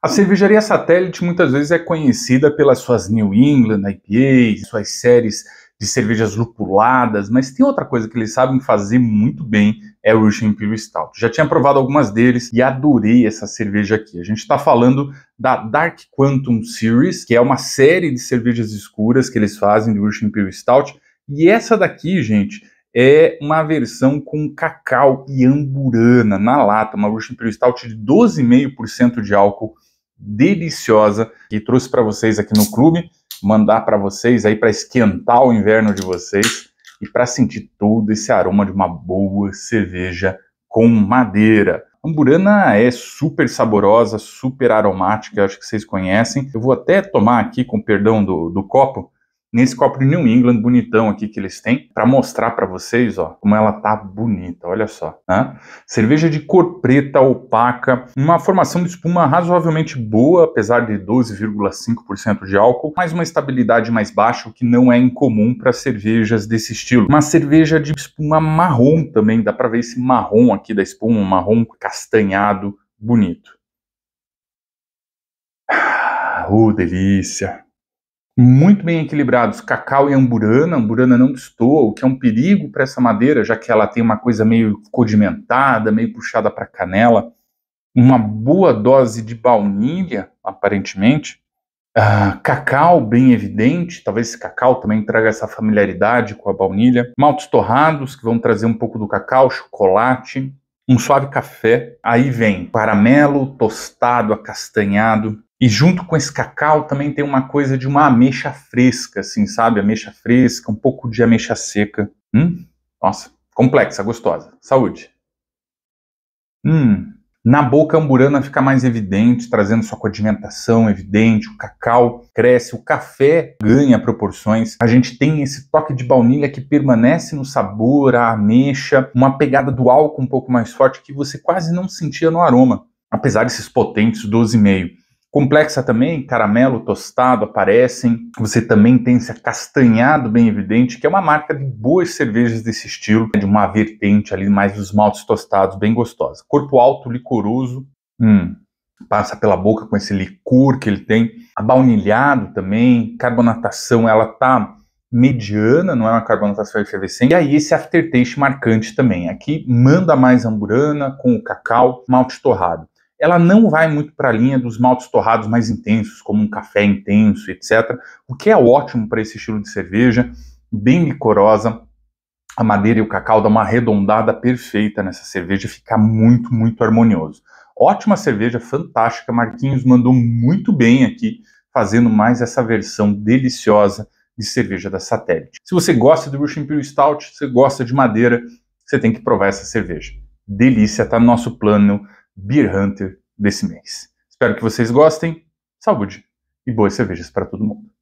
A cervejaria satélite muitas vezes é conhecida pelas suas New England IPAs, suas séries de cervejas lupuladas, mas tem outra coisa que eles sabem fazer muito bem, é o Russian Imperial Stout. Já tinha provado algumas deles e adorei essa cerveja aqui. A gente está falando da Dark Quantum Series, que é uma série de cervejas escuras que eles fazem do Russian Imperial Stout, e essa daqui, gente, é uma versão com cacau e amburana na lata, uma Russian Imperial Stout de 12,5% de álcool deliciosa que trouxe para vocês aqui no clube, mandar para vocês aí para esquentar o inverno de vocês e para sentir todo esse aroma de uma boa cerveja com madeira. A Amburana é super saborosa, super aromática, acho que vocês conhecem. Eu vou até tomar aqui com perdão do, do copo, nesse copo de New England bonitão aqui que eles têm, para mostrar para vocês, ó, como ela tá bonita, olha só, né? Cerveja de cor preta, opaca, uma formação de espuma razoavelmente boa, apesar de 12,5% de álcool, mas uma estabilidade mais baixa, o que não é incomum para cervejas desse estilo. Uma cerveja de espuma marrom também, dá para ver esse marrom aqui da espuma, um marrom castanhado, bonito. Oh, delícia! muito bem equilibrados cacau e amburana. A amburana não destoa, o que é um perigo para essa madeira, já que ela tem uma coisa meio codimentada, meio puxada para canela. Uma boa dose de baunilha, aparentemente. Uh, cacau bem evidente, talvez esse cacau também traga essa familiaridade com a baunilha. Maltos torrados, que vão trazer um pouco do cacau, chocolate, um suave café. Aí vem caramelo tostado, acastanhado, e junto com esse cacau também tem uma coisa de uma ameixa fresca, assim, sabe? Ameixa fresca, um pouco de ameixa seca. Hum? Nossa, complexa, gostosa. Saúde. Hum. Na boca a amburana fica mais evidente, trazendo sua codimentação evidente, o cacau cresce, o café ganha proporções. A gente tem esse toque de baunilha que permanece no sabor, a ameixa, uma pegada do álcool um pouco mais forte que você quase não sentia no aroma, apesar desses potentes 12,5. Complexa também, caramelo tostado aparecem. Você também tem esse acastanhado bem evidente, que é uma marca de boas cervejas desse estilo, né, de uma vertente ali mais dos maltes tostados, bem gostosa. Corpo alto, licoroso, hum, passa pela boca com esse licor que ele tem. Abaunilhado também, carbonatação, ela tá mediana, não é uma carbonatação efervescente. E aí esse aftertaste marcante também. Aqui manda mais amburana com o cacau, malte torrado ela não vai muito para a linha dos maltes torrados mais intensos, como um café intenso, etc. O que é ótimo para esse estilo de cerveja, bem licorosa. A madeira e o cacau dão uma arredondada perfeita nessa cerveja, fica muito, muito harmonioso. Ótima cerveja, fantástica. Marquinhos mandou muito bem aqui, fazendo mais essa versão deliciosa de cerveja da Satélite. Se você gosta do Russian Imperial Stout, se você gosta de madeira, você tem que provar essa cerveja. Delícia, tá no nosso plano Beer Hunter desse mês. Espero que vocês gostem. Saúde e boas cervejas para todo mundo.